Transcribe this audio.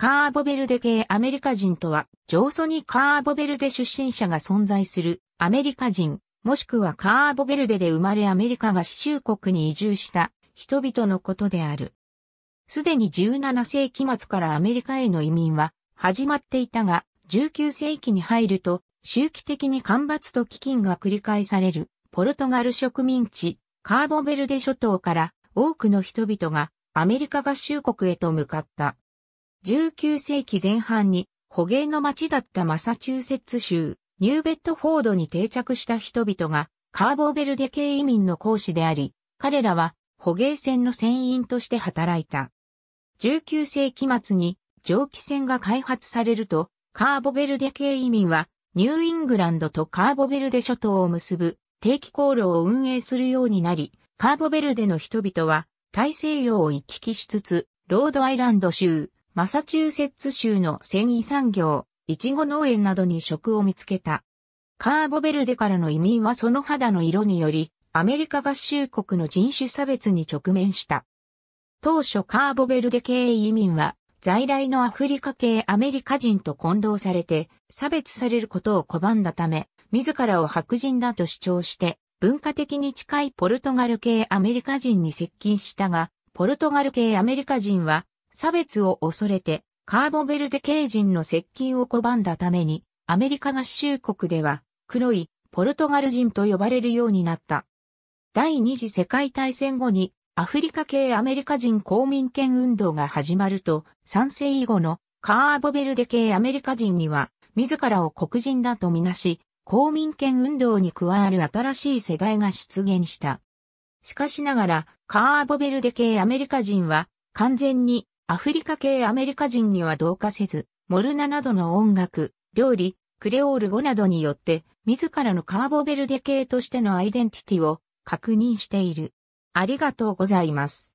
カーボベルデ系アメリカ人とは、上層にカーボベルデ出身者が存在するアメリカ人、もしくはカーボベルデで生まれアメリカ合衆国に移住した人々のことである。すでに17世紀末からアメリカへの移民は始まっていたが、19世紀に入ると、周期的に干ばつと飢饉が繰り返されるポルトガル植民地、カーボベルデ諸島から多くの人々がアメリカ合衆国へと向かった。19世紀前半に捕鯨の町だったマサチューセッツ州、ニューベッドフォードに定着した人々が、カーボーベルデ系移民の講師であり、彼らは捕鯨船の船員として働いた。19世紀末に蒸気船が開発されると、カーボベルデ系移民は、ニューイングランドとカーボベルデ諸島を結ぶ定期航路を運営するようになり、カーボベルデの人々は大西洋を行き来しつつ、ロードアイランド州、マサチューセッツ州の繊維産業、イチゴ農園などに職を見つけた。カーボベルデからの移民はその肌の色により、アメリカ合衆国の人種差別に直面した。当初カーボベルデ系移民は、在来のアフリカ系アメリカ人と混同されて、差別されることを拒んだため、自らを白人だと主張して、文化的に近いポルトガル系アメリカ人に接近したが、ポルトガル系アメリカ人は差別を恐れて、カーボベルデ系人の接近を拒んだために、アメリカ合衆国では、黒い、ポルトガル人と呼ばれるようになった。第二次世界大戦後に、アフリカ系アメリカ人公民権運動が始まると、賛成以後のカーボベルデ系アメリカ人には、自らを黒人だとみなし、公民権運動に加わる新しい世代が出現した。しかしながら、カーボベルデ系アメリカ人は、完全にアフリカ系アメリカ人には同化せず、モルナなどの音楽、料理、クレオール語などによって、自らのカーボベルデ系としてのアイデンティティを確認している。ありがとうございます。